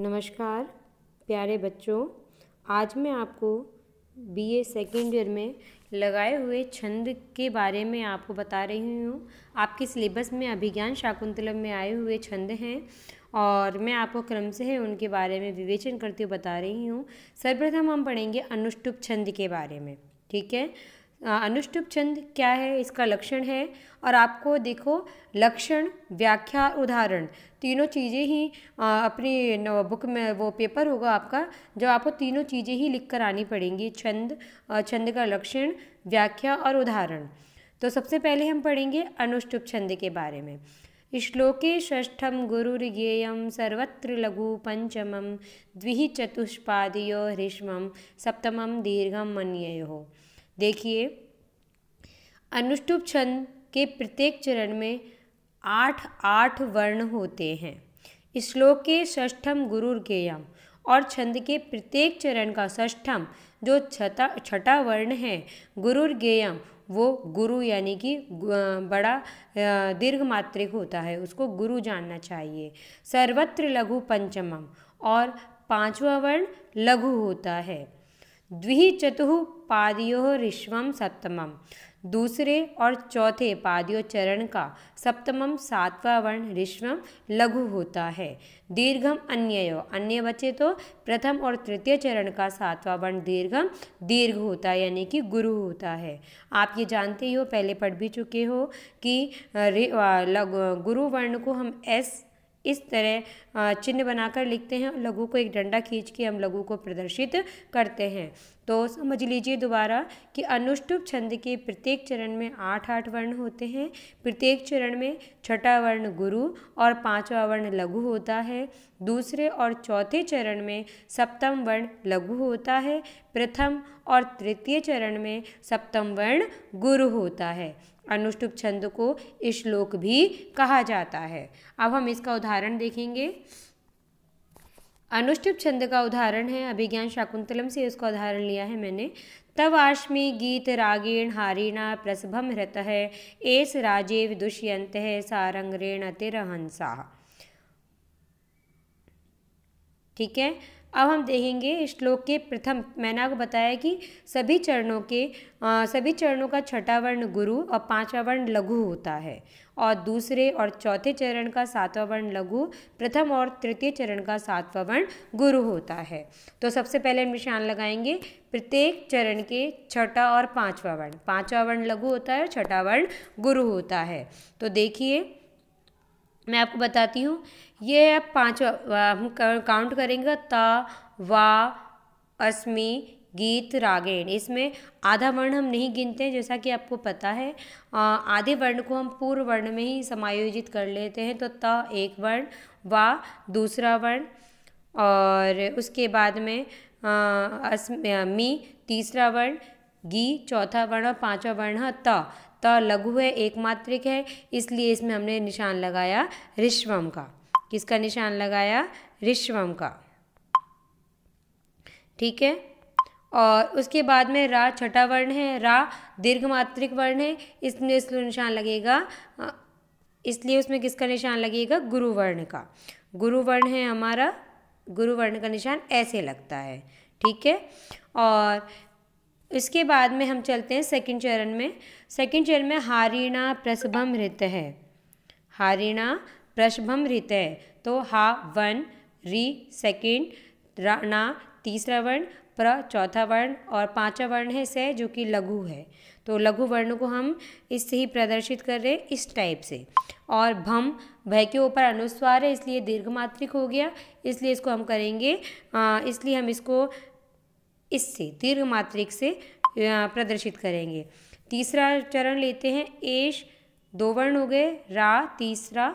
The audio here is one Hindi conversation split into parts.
नमस्कार प्यारे बच्चों आज मैं आपको बीए सेकेंड ईयर में लगाए हुए छंद के बारे में आपको बता रही हूँ आपके सिलेबस में अभिज्ञान शाकुंतलम में आए हुए छंद हैं और मैं आपको क्रम से है उनके बारे में विवेचन करते हुए बता रही हूँ सर्वप्रथम हम पढ़ेंगे अनुष्टुप छंद के बारे में ठीक है अनुष्टुप छंद क्या है इसका लक्षण है और आपको देखो लक्षण व्याख्या उदाहरण तीनों चीज़ें ही अपनी बुक में वो पेपर होगा आपका जो आपको तीनों चीज़ें ही लिख कर आनी पड़ेंगी छंद छंद का लक्षण व्याख्या और उदाहरण तो सबसे पहले हम पढ़ेंगे अनुष्टुप छंद के बारे में श्लोके षष्ठम गुरुर्गेयम सर्वत्र लघु पंचमम द्वि ह्रीष्म सप्तमम दीर्घम मनयो देखिए अनुष्टुप छंद के प्रत्येक चरण में आठ आठ वर्ण होते हैं श्लोक के षष्ठम गुरुर यम और छंद के प्रत्येक चरण का षष्ठम जो छठा छठा वर्ण है गुरुर गेयम वो गुरु यानी कि बड़ा दीर्घ मात्रिक होता है उसको गुरु जानना चाहिए सर्वत्र लघु पंचमम और पांचवा वर्ण लघु होता है द्विचतु पादियो ऋष्वम सप्तमम दूसरे और चौथे पादियों चरण का सप्तमम सातवां वर्ण ऋषवम लघु होता है दीर्घम अन्ययो अन्य बचे तो प्रथम और तृतीय चरण का सातवां वर्ण दीर्घम दीर्घ होता है यानी कि गुरु होता है आप ये जानते ही हो पहले पढ़ भी चुके हो कि गुरु वर्ण को हम एस इस तरह चिन्ह बनाकर लिखते हैं और लघु को एक डंडा खींच के हम लघु को प्रदर्शित करते हैं तो समझ लीजिए दोबारा कि अनुष्टुप छंद के प्रत्येक चरण में आठ आठ वर्ण होते हैं प्रत्येक चरण में छठा वर्ण गुरु और पांचवा वर्ण लघु होता है दूसरे और चौथे चरण में सप्तम वर्ण लघु होता है प्रथम और तृतीय चरण में सप्तम वर्ण गुरु होता है अनुष्टुप छंद को श्लोक भी कहा जाता है अब हम इसका उदाहरण देखेंगे अनुष्टुप छंद का उदाहरण है अभिज्ञान शाकुंतलम से इसका उदाहरण लिया है मैंने तव आश्मी गीत रागेण हारिणा प्रसभम हृत है एस राजेव दुष्यंत है सारंगण अतिरहंसा ठीक है अब हम देखेंगे श्लोक के प्रथम मैंने आपको बताया कि सभी चरणों के आ, सभी चरणों का छठा वर्ण गुरु और पांचवा वर्ण लघु होता है और दूसरे और चौथे चरण का सातवां वर्ण लघु प्रथम और तृतीय चरण का सातवां वर्ण गुरु होता है तो सबसे पहले निशान लगाएंगे प्रत्येक चरण के छठा और पांचवा वर्ण पांचवा वर्ण लघु होता है और छठा वर्ण गुरु होता है तो देखिए मैं आपको बताती हूँ ये आप पाँच हम काउंट करेंगे ता वा अस्मी गीत रागेण इसमें आधा वर्ण हम नहीं गिनते हैं जैसा कि आपको पता है आधे वर्ण को हम पूर्व वर्ण में ही समायोजित कर लेते हैं तो त एक वर्ण वा दूसरा वर्ण और उसके बाद में आ, मी तीसरा वर्ण गी चौथा वर्ण और पाँचवा वर्ण है त त लघु है एकमात्रिक है इसलिए इसमें हमने निशान लगाया ऋषवम का किसका निशान लगाया ऋषवम का ठीक है और उसके बाद में रा छठा वर्ण है रा दीर्घ मात्रिक वर्ण है इसमें इसलिए निशान लगेगा इसलिए उसमें किसका निशान लगेगा गुरु वर्ण का गुरु वर्ण है हमारा गुरु वर्ण का निशान ऐसे लगता है ठीक है और इसके बाद में हम चलते हैं सेकंड चरण में सेकंड चरण में हारिणा प्रसभम ऋत है हारिणा प्रसभम ऋत है तो हा वन री सेकंड राणा तीसरा वर्ण प्र चौथा वर्ण और पांचवा वर्ण है से जो कि लघु है तो लघु वर्ण को हम इससे ही प्रदर्शित कर रहे हैं इस टाइप से और भम भय के ऊपर अनुस्वार है इसलिए दीर्घ मात्रिक हो गया इसलिए इसको हम करेंगे इसलिए हम इसको इससे दीर्घ मात्रिक से प्रदर्शित करेंगे तीसरा चरण लेते हैं एश दो वर्ण हो गए रा तीसरा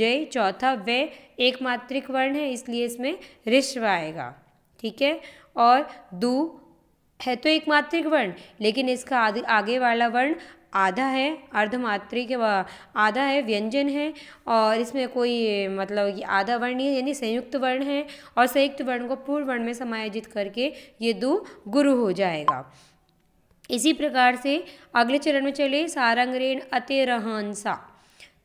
जय चौथा वे एक मात्रिक वर्ण है इसलिए इसमें ऋष्व आएगा ठीक है और दू है तो एक मात्रिक वर्ण लेकिन इसका आगे वाला वर्ण आधा है अर्धमात्री के आधा है व्यंजन है और इसमें कोई मतलब आधा वर्ण है यानी संयुक्त वर्ण है और संयुक्त वर्ण को पूर्व वर्ण में समायोजित करके ये दो गुरु हो जाएगा इसी प्रकार से अगले चरण में चले सारंग ऋण अति रहनसा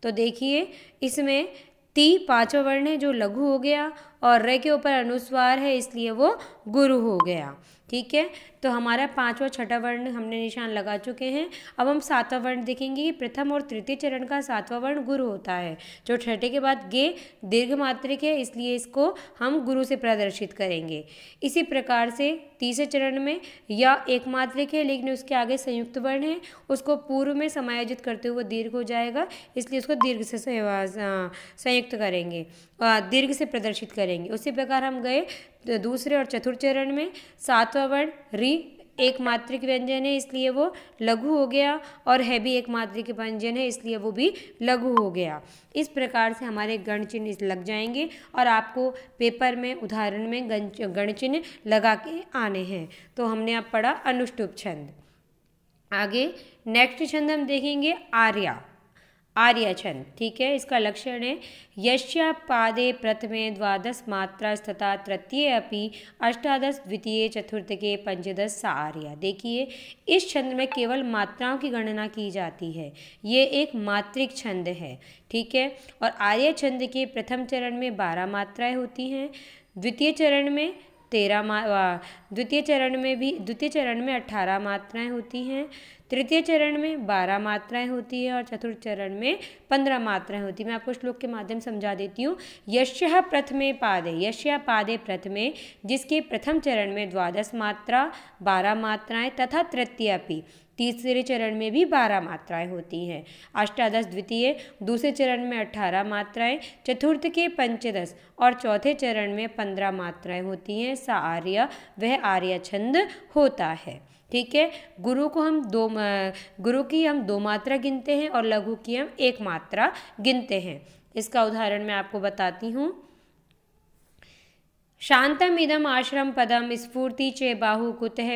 तो देखिए इसमें ती पांचवा वर्ण है जो लघु हो गया और र के ऊपर अनुस्वार है इसलिए वो गुरु हो गया ठीक है तो हमारा पांचवा छठा वर्ण हमने निशान लगा चुके हैं अब हम सातवां वर्ण देखेंगे कि प्रथम और तृतीय चरण का सातवां वर्ण गुरु होता है जो छठे के बाद गे दीर्घ मात्रिक है इसलिए इसको हम गुरु से प्रदर्शित करेंगे इसी प्रकार से तीसरे चरण में या एकमात्रिक है लेकिन उसके आगे संयुक्त वर्ण है उसको पूर्व में समायोजित करते हुए दीर्घ हो जाएगा इसलिए उसको दीर्घ से हाँ, संयुक्त करेंगे दीर्घ से प्रदर्शित करेंगे उसी प्रकार हम गए तो दूसरे और चतुर्थ चरण में सातवां वर्ण री एक मात्रिक व्यंजन है इसलिए वो लघु हो गया और है भी एक मात्रिक व्यंजन है इसलिए वो भी लघु हो गया इस प्रकार से हमारे गण चिन्ह लग जाएंगे और आपको पेपर में उदाहरण में गण चिन्ह लगा के आने हैं तो हमने अब पढ़ा अनुष्टुप छंद आगे नेक्स्ट छंद हम देखेंगे आर्या छंद ठीक है इसका लक्षण है यश्या पादे प्रथमे द्वादश मात्रा तथा तृतीय अपि अष्टादश द्वितीय चतुर्थ के पंचदश आर्य देखिए इस छंद में केवल मात्राओं की गणना की जाती है ये एक मात्रिक छंद है ठीक है और आर्य छंद के प्रथम चरण में बारह मात्राएं होती हैं द्वितीय चरण में तेरह मा द्वितीय चरण में भी द्वितीय चरण में अट्ठारह मात्राएं होती हैं तृतीय चरण में बारह मात्राएं होती हैं और चतुर्थ चरण में पंद्रह मात्राएं होती हैं मैं आपको श्लोक के माध्यम समझा देती हूँ यश प्रथमे पादे यश पादे प्रथमे जिसके प्रथम चरण में द्वादश मात्रा बारह मात्राएं तथा तृतीय भी तीसरे चरण में भी बारह मात्राएं होती हैं अष्टादश द्वितीय दूसरे चरण में अट्ठारह मात्राएं चतुर्थ के पंचदश और चौथे चरण में पंद्रह मात्राएं होती हैं सा आर्य वह आर्य छंद होता है ठीक है गुरु को हम दो गुरु की हम दो मात्रा गिनते हैं और लघु की हम एक मात्रा गिनते हैं इसका उदाहरण मैं आपको बताती हूँ इदम आश्रम पदम स्फूर्ति चे बाहुकुतः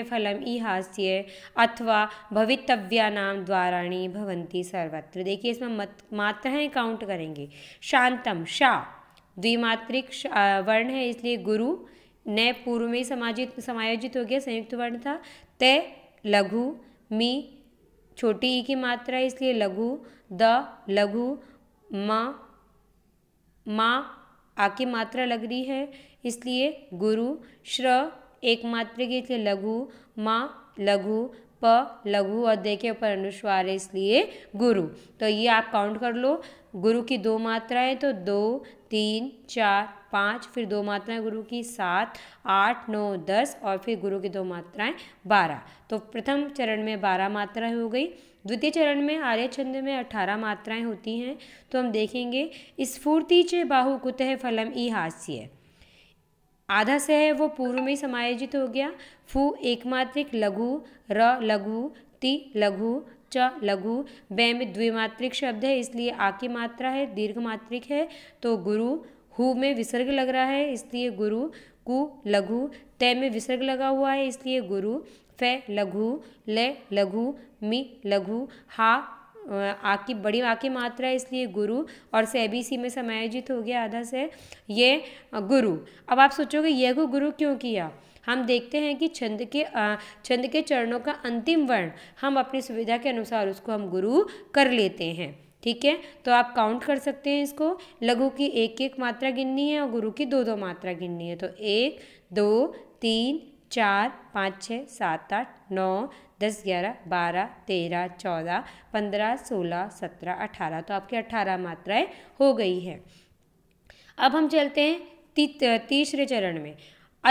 ई हास्य अथवा नाम द्वाराणी भवंती सर्वत्र देखिए इसमें मत मात्राएँ काउंट करेंगे शांतम शा द्विमात्रिक वर्ण है इसलिए गुरु ने पूर्व में समाजित समायोजित हो गया संयुक्त वर्ण था ते लघु मी छोटी ई की मात्रा है इसलिए लघु द लघु म मा आ की मात्रा लग रही है इसलिए गुरु श्र एकमात्र के इसलिए लघु माँ लघु प लघु और दे के ऊपर अनुस्वार है इसलिए गुरु तो ये आप काउंट कर लो गुरु की दो मात्राएं तो दो तीन चार पाँच फिर दो मात्राएं गुरु की सात आठ नौ दस और फिर गुरु की दो मात्राएं बारह तो प्रथम चरण में बारह मात्राएं हो गई द्वितीय चरण में आर्य छंद में अठारह मात्राएं होती हैं तो हम देखेंगे स्फूर्ति चे बाहु कुतः फलम ई हास्य आधा से है वो पूर्व में समायोजित हो गया फू एकमात्रिक लघु र लघु ति लघु च लघु बै में द्विमात्रिक शब्द है इसलिए आ की मात्रा है दीर्घ मात्रिक है तो गुरु हु में विसर्ग लग रहा है इसलिए गुरु कु लघु तय में विसर्ग लगा हुआ है इसलिए गुरु फ लघु ले लघु मी लघु हा आ की बड़ी आग की मात्रा है इसलिए गुरु और से बी सी में समायोजित हो गया आधा से ये गुरु अब आप सोचोगे ये को गुरु क्यों किया हम देखते हैं कि छंद के छंद के चरणों का अंतिम वर्ण हम अपनी सुविधा के अनुसार उसको हम गुरु कर लेते हैं ठीक है तो आप काउंट कर सकते हैं इसको लघु की एक एक मात्रा गिननी है और गुरु की दो दो मात्रा गिननी है तो एक दो तीन चार पाँच छः सात आठ नौ दस ग्यारह बारह तेरह चौदह पंद्रह सोलह सत्रह अठारह तो आपकी अठारह मात्राएं हो गई हैं अब हम चलते हैं ती, तीसरे चरण में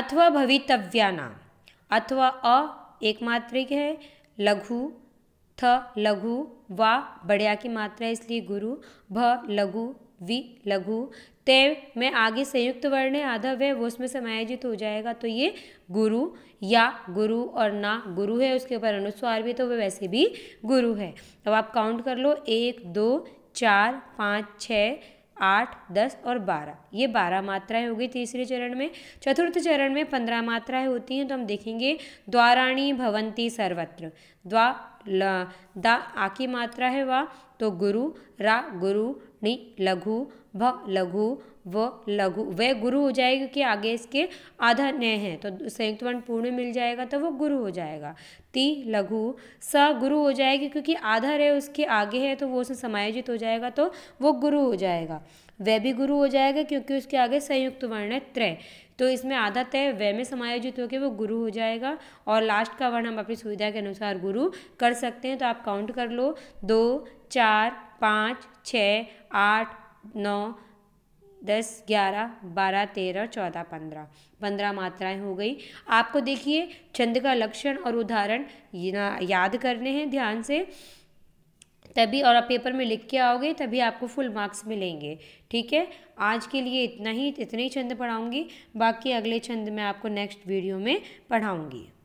अथवा भवितव्या नाम अथवा अ एक मात्रिक है लघु थ लघु व बड़िया की मात्रा इसलिए गुरु भ लघु वी लघु तय में आगे संयुक्त वर्ण है वो उसमें समायोजित हो जाएगा तो ये गुरु या गुरु और ना गुरु है उसके ऊपर अनुस्वार भी तो वह वैसे भी गुरु है अब आप काउंट कर लो एक दो चार पाँच छः आठ दस और बारह ये बारह मात्राएं होगी तीसरे चरण में चतुर्थ चरण में पंद्रह मात्राएं होती हैं तो हम देखेंगे द्वाराणी भवंती सर्वत्र द्वा ल दा आ की मात्रा है वा तो गुरु रा गुरु नि लघु भ लघु व लघु वह गुरु हो जाएगा क्योंकि आगे इसके आधा न है तो संयुक्त वर्ण पूर्ण मिल जाएगा तो वो गुरु हो जाएगा ती लघु स गुरु हो जाएगी क्योंकि आधा रे उसके आगे है तो वो उसमें समायोजित हो जाएगा तो वो गुरु हो जाएगा वह भी गुरु हो जाएगा क्योंकि उसके आगे संयुक्त वर्ण है त्रय तो इसमें आधा तय वह में समायोजित होकर वो गुरु हो जाएगा और लास्ट का वर्ण हम अपनी सुविधा के अनुसार गुरु कर सकते हैं तो आप काउंट कर लो दो चार पाँच छः आठ नौ दस ग्यारह बारह तेरह चौदह पंद्रह पंद्रह मात्राएं हो गई आपको देखिए छंद का लक्षण और उदाहरण याद करने हैं ध्यान से तभी और आप पेपर में लिख के आओगे तभी आपको फुल मार्क्स मिलेंगे ठीक है आज के लिए इतना ही इतने ही छंद पढ़ाऊँगी बाकी अगले छंद मैं आपको नेक्स्ट वीडियो में पढ़ाऊँगी